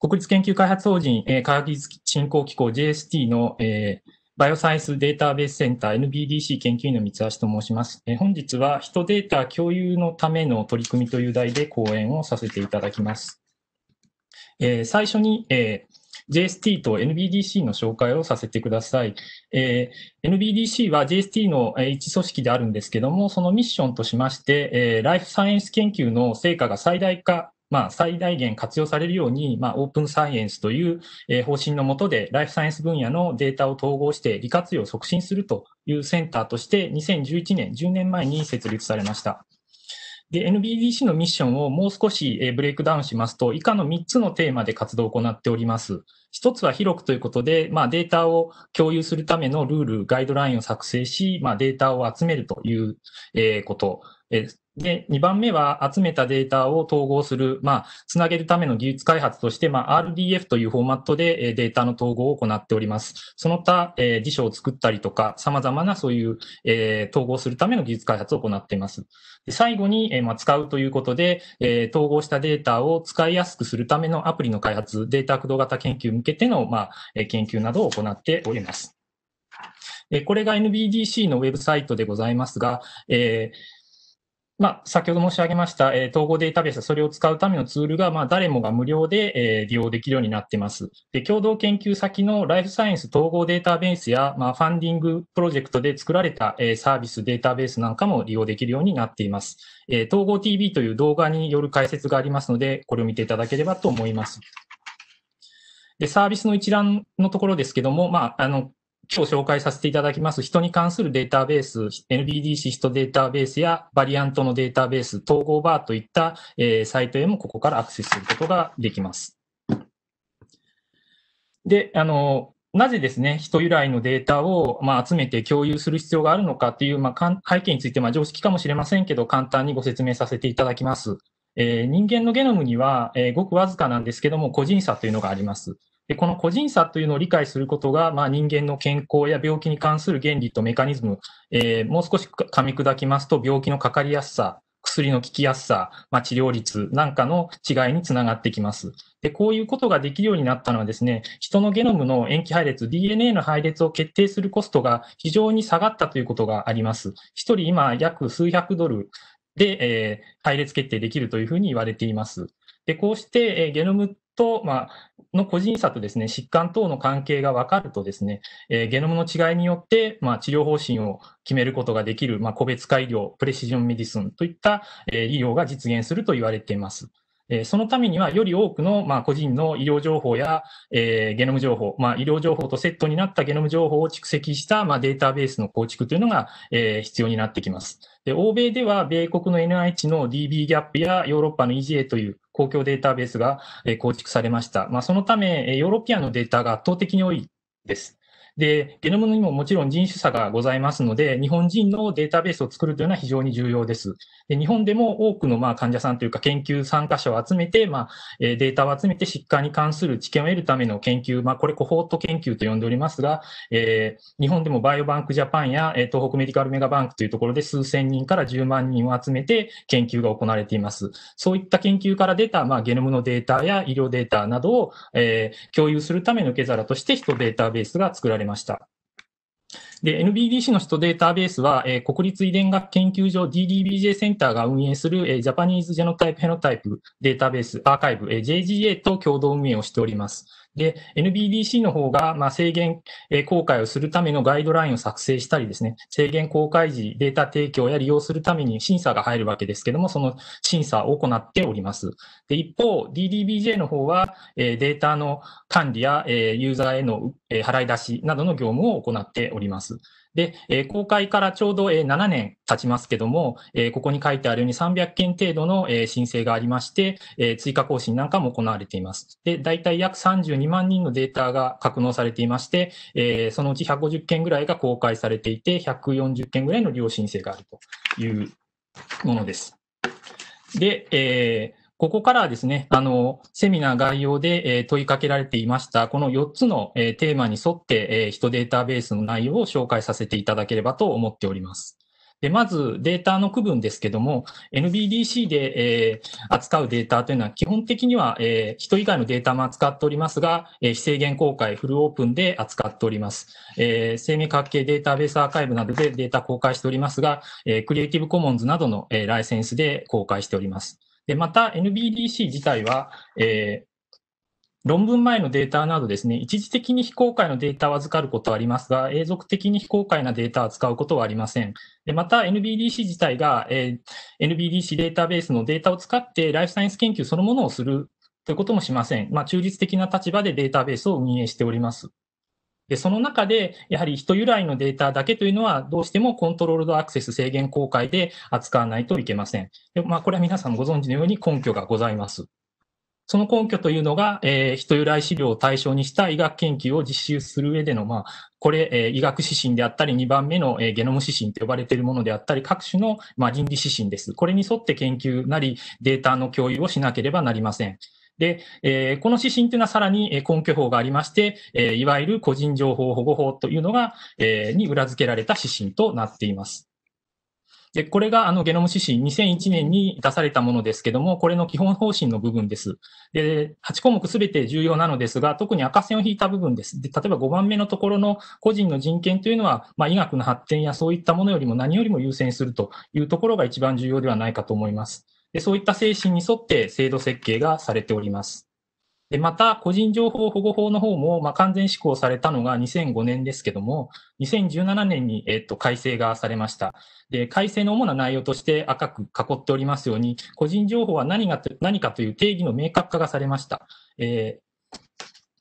国立研究開発法人、えー、科学技術振興機構 JST の、えー、バイオサイエンスデータベースセンター NBDC 研究員の三橋と申します。えー、本日は人データ共有のための取り組みという題で講演をさせていただきます。えー、最初に、えー JST と NBDC の紹介をさせてください。えー、NBDC は JST の、え一組織であるんですけども、そのミッションとしまして、えー、ライフサイエンス研究の成果が最大化まあ、最大限活用されるように、まあ、オープンサイエンスという、え方針のもとで、ライフサイエンス分野のデータを統合して利活用を促進するというセンターとして、2011年、10年前に設立されました。で、NBDC のミッションをもう少しブレイクダウンしますと、以下の3つのテーマで活動を行っております。1つは広くということで、まあ、データを共有するためのルール、ガイドラインを作成し、まあ、データを集めるということ。で、2番目は集めたデータを統合する、まあ、つなげるための技術開発として、まあ、RDF というフォーマットでデータの統合を行っております。その他、え辞書を作ったりとか、様々なそういう、え統合するための技術開発を行っています。で最後に、えまあ、使うということで、え統合したデータを使いやすくするためのアプリの開発、データ駆動型研究向けての、まあ、研究などを行っております。これが NBDC のウェブサイトでございますが、えーまあ、先ほど申し上げました、えー、統合データベース、それを使うためのツールが、まあ、誰もが無料で、えー、利用できるようになっています。で、共同研究先のライフサイエンス統合データベースや、まあ、ファンディングプロジェクトで作られた、えー、サービスデータベースなんかも利用できるようになっています。えー、統合 TV という動画による解説がありますので、これを見ていただければと思います。で、サービスの一覧のところですけども、まあ、あの、今日紹介させていただきます人に関するデータベース、NBD シストデータベースやバリアントのデータベース、統合バーといった、えサイトへもここからアクセスすることができます。で、あの、なぜですね、人由来のデータを、まあ、集めて共有する必要があるのかっていう、まあ、背景について、まあ、常識かもしれませんけど、簡単にご説明させていただきます。えー、人間のゲノムには、えー、ごくわずかなんですけども、個人差というのがあります。でこの個人差というのを理解することが、まあ、人間の健康や病気に関する原理とメカニズム、えー、もう少し噛み砕きますと、病気のかかりやすさ、薬の効きやすさ、まあ、治療率なんかの違いにつながってきます。で、こういうことができるようになったのはですね、人のゲノムの塩基配列、DNA の配列を決定するコストが非常に下がったということがあります。1人今約数百ドルで、えー、配列決定できるというふうに言われています。で、こうして、えゲノムと、まあ、の個人差とですね、疾患等の関係が分かるとですね、えゲノムの違いによって、まあ、治療方針を決めることができる、まあ、個別改良、プレシジョンメディスンといった、え医療が実現すると言われています。えそのためには、より多くの、ま個人の医療情報や、えゲノム情報、まあ、医療情報とセットになったゲノム情報を蓄積した、まデータベースの構築というのが、え必要になってきます。で欧米では、米国の NIH の DB ギャップやヨーロッパの EGA という、公共データベースが構築されました。まあ、そのため、ヨーロピアンのデータが圧倒的に多いです。で、ゲノムにももちろん人種差がございますので、日本人のデータベースを作るというのは非常に重要です。で日本でも多くのまあ患者さんというか研究参加者を集めて、まあ、データを集めて疾患に関する知見を得るための研究、まあ、これコホート研究と呼んでおりますが、えー、日本でもバイオバンクジャパンや東北メディカルメガバンクというところで数千人から10万人を集めて研究が行われています。そういった研究から出た、まあ、ゲノムのデータや医療データなどを、えー、共有するための受け皿として人データベースが作られれました。で、NBDC の人データベースは、えー、国立遺伝学研究所 DDBJ センターが運営する、えー、ジャパニーズジェノタイプ・ヘノタイプデータベース、アーカイブ、えー、JGA と共同運営をしております。で、NBDC の方が、まあ、制限公開をするためのガイドラインを作成したりですね、制限公開時データ提供や利用するために審査が入るわけですけども、その審査を行っております。で、一方、DDBJ の方は、データの管理やユーザーへの払い出しなどの業務を行っております。で、え公開からちょうど、え7年経ちますけども、えここに書いてあるように300件程度の、え申請がありまして、え追加更新なんかも行われています。で、大体約32万人のデータが格納されていまして、えそのうち150件ぐらいが公開されていて、140件ぐらいの利用申請があるというものです。で、えーここからはですね、あの、セミナー概要で、え問いかけられていました、この4つの、えテーマに沿って、え人データベースの内容を紹介させていただければと思っております。で、まずデータの区分ですけども、NBDC で、えー、扱うデータというのは基本的には、えー、人以外のデータも扱っておりますが、えー、非制限公開、フルオープンで扱っております。えー、生命関係データベースアーカイブなどでデータ公開しておりますが、えー、クリエイティブコモンズなどの、えー、ライセンスで公開しております。で、また NBDC 自体は、えー、論文前のデータなどですね、一時的に非公開のデータを預かることはありますが、永続的に非公開なデータを扱うことはありません。でまた NBDC 自体が、えー、NBDC データベースのデータを使ってライフサイエンス研究そのものをするということもしません。まあ、中立的な立場でデータベースを運営しております。で、その中で、やはり人由来のデータだけというのは、どうしてもコントロールドアクセス制限公開で扱わないといけません。でまあ、これは皆さんご存知のように根拠がございます。その根拠というのが、えー、人由来資料を対象にした医学研究を実習する上での、まあ、これ、えー、医学指針であったり、2番目の、えー、ゲノム指針と呼ばれているものであったり、各種の、まあ、倫理指針です。これに沿って研究なり、データの共有をしなければなりません。で、えー、この指針というのはさらに根拠法がありまして、えー、いわゆる個人情報保護法というのが、えー、に裏付けられた指針となっています。で、これがあのゲノム指針2001年に出されたものですけども、これの基本方針の部分です。で、8項目すべて重要なのですが、特に赤線を引いた部分です。で、例えば5番目のところの個人の人権というのは、まあ、医学の発展やそういったものよりも何よりも優先するというところが一番重要ではないかと思います。でそういった精神に沿って制度設計がされております。でまた、個人情報保護法の方も、まあ、完全施行されたのが2005年ですけども、2017年に、えっと、改正がされました。で改正の主な内容として赤く囲っておりますように、個人情報は何が何かという定義の明確化がされました。えー、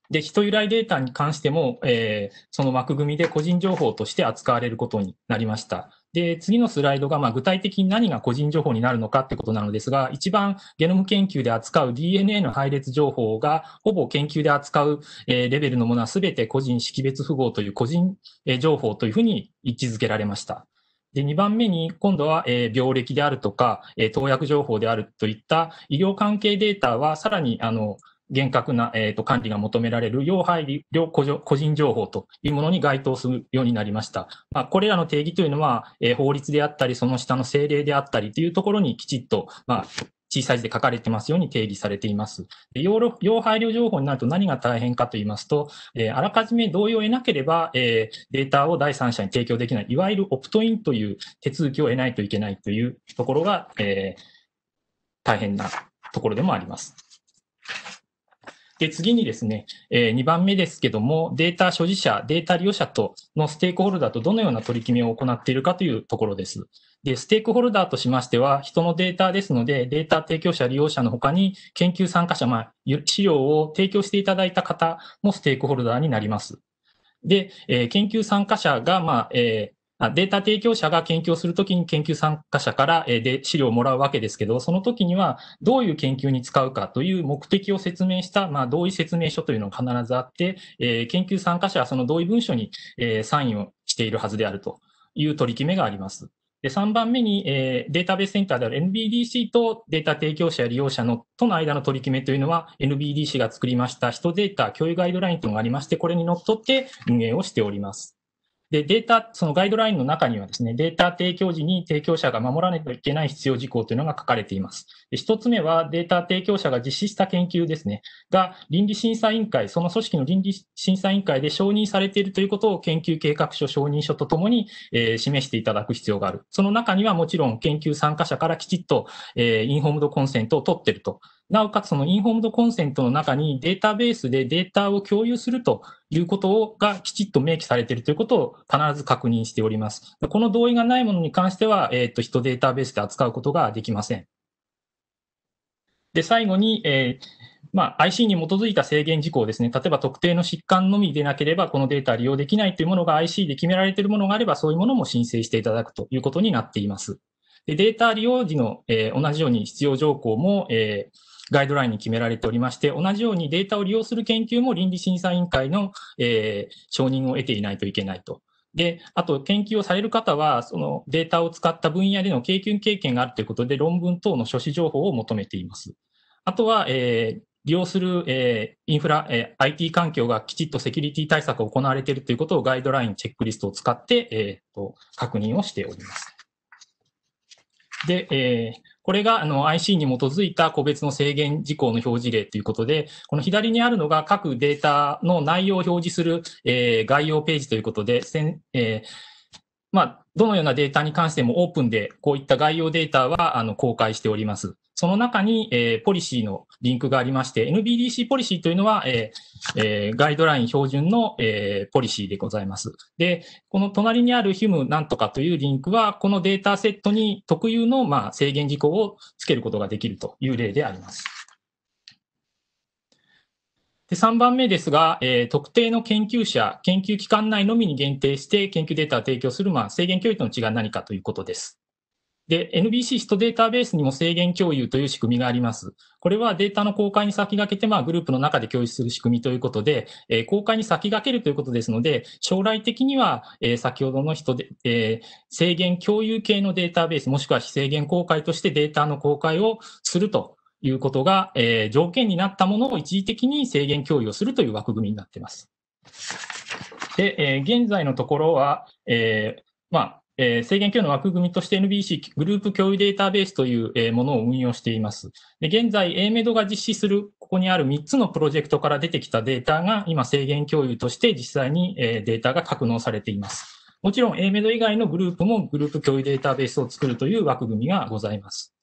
で人由来データに関しても、えー、その枠組みで個人情報として扱われることになりました。で、次のスライドが、まあ、具体的に何が個人情報になるのかってことなのですが、一番ゲノム研究で扱う DNA の配列情報が、ほぼ研究で扱う、えー、レベルのものは全て個人識別符号という個人、えー、情報というふうに位置づけられました。で、2番目に、今度は、えー、病歴であるとか、え投薬情報であるといった医療関係データは、さらに、あの、厳格な、えーと、管理が求められる要配慮個人情報というものに該当するようになりました。まあ、これらの定義というのは、えー、法律であったり、その下の政令であったりというところにきちっと、まあ、小さい字で書かれてますように定義されています。で要要配慮情報になると何が大変かと言いますと、えー、あらかじめ同意を得なければ、えー、データを第三者に提供できない、いわゆるオプトインという手続きを得ないといけないというところが、えー、大変なところでもあります。で、次にですね、えー、2番目ですけども、データ所持者、データ利用者とのステークホルダーとどのような取り決めを行っているかというところです。で、ステークホルダーとしましては、人のデータですので、データ提供者、利用者の他に、研究参加者、まあ、資料を提供していただいた方もステークホルダーになります。で、えー、研究参加者が、まあ、えあデータ提供者が研究をするときに研究参加者からで資料をもらうわけですけど、その時にはどういう研究に使うかという目的を説明した、まあ、同意説明書というのが必ずあって、え研究参加者はその同意文書に、えサインをしているはずであるという取り決めがあります。で3番目に、えー、データベースセンターである NBDC とデータ提供者や利用者のとの間の取り決めというのは NBDC が作りました人データ共有ガイドラインというのがありまして、これにのっとって運営をしております。で、データ、そのガイドラインの中にはですね、データ提供時に提供者が守らないといけない必要事項というのが書かれています。一1つ目は、データ提供者が実施した研究ですね、が倫理審査委員会、その組織の倫理審査委員会で承認されているということを研究計画書承認書とともに、えー、示していただく必要がある。その中にはもちろん研究参加者からきちっと、えー、インフォームドコンセントを取っているとなおかつそのインフォームドコンセントの中にデータベースでデータを共有するということがきちっと明記されているということを必ず確認しております。この同意がないものに関しては、えっ、ー、と、人データベースで扱うことができません。で、最後に、えー、まあ、IC に基づいた制限事項ですね。例えば特定の疾患のみでなければ、このデータ利用できないというものが IC で決められているものがあれば、そういうものも申請していただくということになっています。でデータ利用時の、えー、同じように必要条項も、えーガイドラインに決められておりまして、同じようにデータを利用する研究も倫理審査委員会の、えー、承認を得ていないといけないと。で、あと研究をされる方は、そのデータを使った分野での経験経験があるということで、論文等の書誌情報を求めています。あとは、えー、利用する、えー、インフラ、えー、IT 環境がきちっとセキュリティ対策を行われているということをガイドライン、チェックリストを使って、えーと、と確認をしております。で、えー、これがあの IC に基づいた個別の制限事項の表示例ということで、この左にあるのが各データの内容を表示する、えー、概要ページということで、えー、まあ、どのようなデータに関してもオープンで、こういった概要データはあの公開しております。その中に、えー、ポリシーのリンクがありまして、NBDC ポリシーというのは、えーえー、ガイドライン標準の、えー、ポリシーでございます。で、この隣にある HIM なんとかというリンクは、このデータセットに特有の、まあ、制限事項をつけることができるという例であります。で3番目ですが、えー、特定の研究者、研究機関内のみに限定して研究データを提供する、まあ、制限教育の違いは何かということです。で、NBC ヒトデータベースにも制限共有という仕組みがあります。これはデータの公開に先駆けて、まあ、グループの中で共有する仕組みということで、えー、公開に先駆けるということですので、将来的には、えー、先ほどの人で、えー、制限共有系のデータベース、もしくは非制限公開としてデータの公開をするということが、え条件になったものを一時的に制限共有をするという枠組みになっています。で、え現在のところは、えまあえー、制限有の枠組みとして NBC グループ共有データベースという、えー、ものを運用しています。で現在、AMED が実施する、ここにある3つのプロジェクトから出てきたデータが、今制限共有として実際に、えー、データが格納されています。もちろん AMED 以外のグループもグループ共有データベースを作るという枠組みがございます。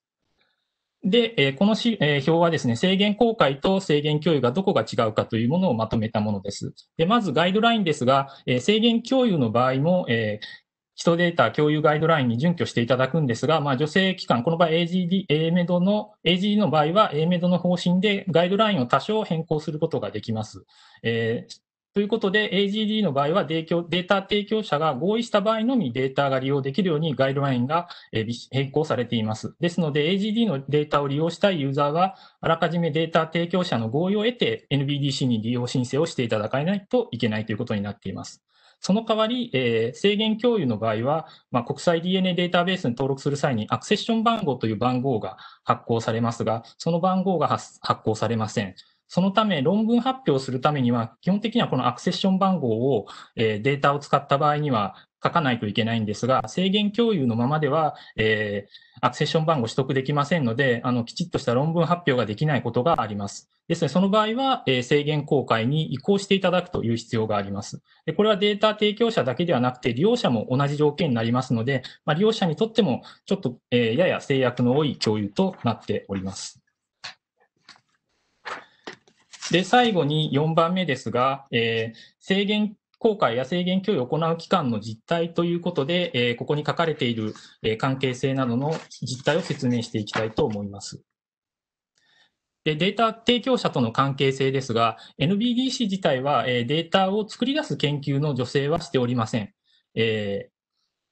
で、えー、このし、えー、表はですね、制限公開と制限共有がどこが違うかというものをまとめたものです。でまずガイドラインですが、えー、制限共有の場合も、え基礎データ共有ガイドラインに準拠していただくんですが、まあ、助成機関、この場合 AGD、A メドの、AGD の場合は A メドの方針でガイドラインを多少変更することができます。えー、ということで、AGD の場合はデータ提供者が合意した場合のみデータが利用できるようにガイドラインが変更されています。ですので、AGD のデータを利用したいユーザーは、あらかじめデータ提供者の合意を得て、NBDC に利用申請をしていただかないといけないということになっています。その代わり、えー、制限共有の場合は、まあ、国際 DNA データベースに登録する際にアクセッション番号という番号が発行されますが、その番号が発行されません。そのため、論文発表するためには、基本的にはこのアクセッション番号を、えー、データを使った場合には書かないといけないんですが、制限共有のままでは、えーあセッション番号取得できませんので、あの、きちっとした論文発表ができないことがあります。ですね、その場合は、えー、制限公開に移行していただくという必要があります。でこれはデータ提供者だけではなくて、利用者も同じ条件になりますので、まあ、利用者にとっても、ちょっと、えー、やや制約の多い共有となっております。で、最後に4番目ですが、えー、制限航海や制限給与を行う機関の実態ということで、えここに書かれている、え関係性などの実態を説明していきたいと思います。でデータ提供者との関係性ですが、NBDC 自体は、えデータを作り出す研究の助成はしておりません。え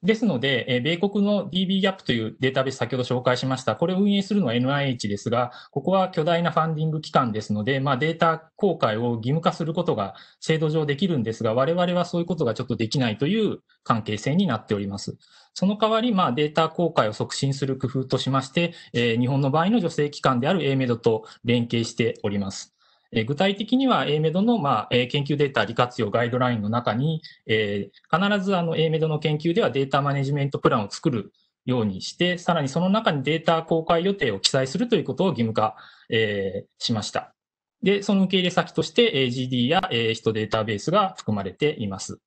ですので、え米国の DB ギャップというデータベース、先ほど紹介しました、これを運営するのは NIH ですが、ここは巨大なファンディング機関ですので、まあ、データ公開を義務化することが制度上できるんですが、我々はそういうことがちょっとできないという関係性になっております。その代わり、まあ、データ公開を促進する工夫としまして、え日本の場合の助成機関である AMED と連携しております。具体的には A メドの、研究データ利活用ガイドラインの中に、必ず a m A メドの研究ではデータマネジメントプランを作るようにして、さらにその中にデータ公開予定を記載するということを義務化、しました。で、その受け入れ先として GD や、人データベースが含まれています。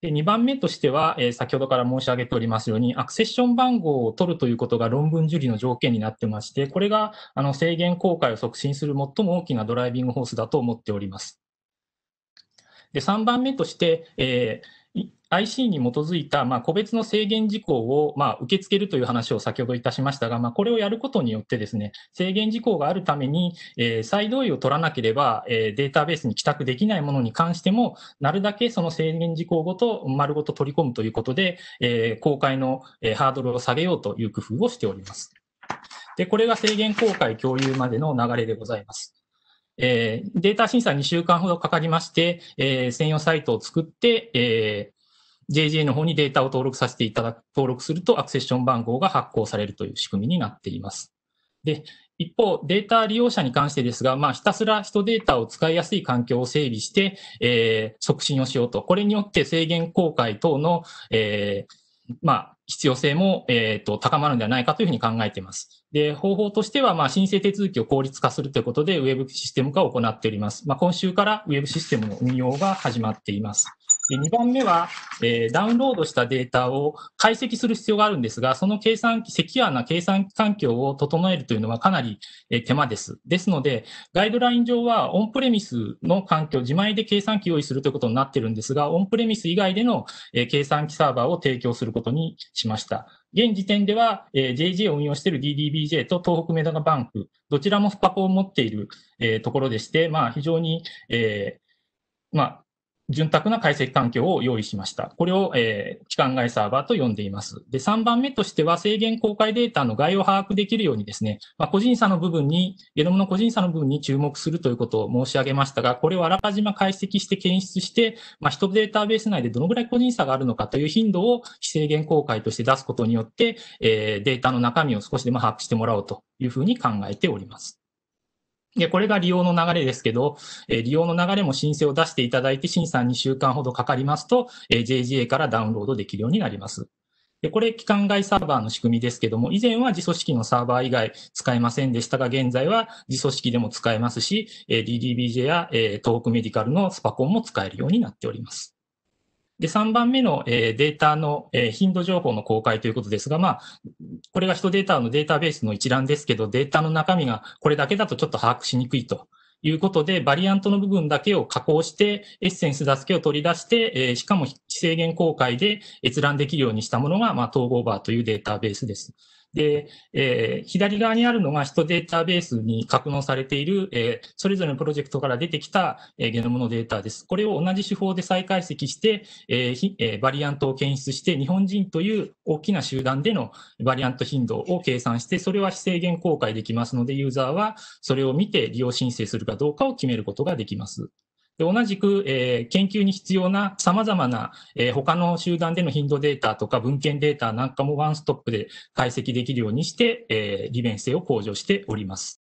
で2番目としては、えー、先ほどから申し上げておりますように、アクセッション番号を取るということが論文受理の条件になってまして、これがあの制限公開を促進する最も大きなドライビングホースだと思っております。で3番目として、えー IC に基づいた、まあ、個別の制限事項を、まあ、受け付けるという話を先ほどいたしましたが、まあ、これをやることによってですね、制限事項があるために、えー、再同意を取らなければ、えー、データベースに帰宅できないものに関しても、なるだけその制限事項ごと丸ごと取り込むということで、えー、公開の、えハードルを下げようという工夫をしております。で、これが制限公開共有までの流れでございます。えー、データ審査2週間ほどかかりまして、えー、専用サイトを作って、えー、JGA の方にデータを登録させていただく、登録するとアクセッション番号が発行されるという仕組みになっています。で、一方、データ利用者に関してですが、まあ、ひたすら人データを使いやすい環境を整備して、えー、促進をしようと。これによって制限公開等の、えー、まあ、必要性も、えっ、ー、と、高まるんではないかというふうに考えています。で、方法としては、まあ、申請手続きを効率化するということで、ウェブシステム化を行っております。まあ、今週からウェブシステムの運用が始まっています。2番目は、えー、ダウンロードしたデータを解析する必要があるんですが、その計算機、セキュアな計算環境を整えるというのはかなり、えー、手間です。ですので、ガイドライン上はオンプレミスの環境、自前で計算機用意するということになってるんですが、オンプレミス以外での、えー、計算機サーバーを提供することにしました。現時点では、えー、JJ を運用している DDBJ と東北メダのバンク、どちらも不可を持っている、えー、ところでして、まあ、非常に、えーまあ、潤沢な解析環境を用意しました。これを、えー、機関外サーバーと呼んでいます。で、3番目としては制限公開データの概要を把握できるようにですね、まあ、個人差の部分に、ゲノムの個人差の部分に注目するということを申し上げましたが、これをあらかじめ解析して検出して、まあ、人データベース内でどのぐらい個人差があるのかという頻度を非制限公開として出すことによって、えー、データの中身を少しでも把握してもらおうというふうに考えております。で、これが利用の流れですけど、え利用の流れも申請を出していただいて、審査2週間ほどかかりますと、え JGA からダウンロードできるようになります。で、これ、機関外サーバーの仕組みですけども、以前は自組織のサーバー以外使えませんでしたが、現在は自組織でも使えますし、DDBJ や東北メディカルのスパコンも使えるようになっております。で、3番目の、えデータの、え頻度情報の公開ということですが、まあ、これが人データのデータベースの一覧ですけど、データの中身がこれだけだとちょっと把握しにくいと。いうことで、バリアントの部分だけを加工して、エッセンスだけを取り出して、えしかも非制限公開で閲覧できるようにしたものが、まあ、統合バーというデータベースです。で、えー、左側にあるのがヒトデータベースに格納されている、えー、それぞれのプロジェクトから出てきた、えー、ゲノムのデータです。これを同じ手法で再解析して、えーえバリアントを検出して、日本人という大きな集団でのバリアント頻度を計算して、それは非制限公開できますので、ユーザーはそれを見て利用申請するかどうかを決めることができます。同じく、えー、研究に必要な様々な、えー、他の集団での頻度データとか文献データなんかもワンストップで解析できるようにして、えー、利便性を向上しております。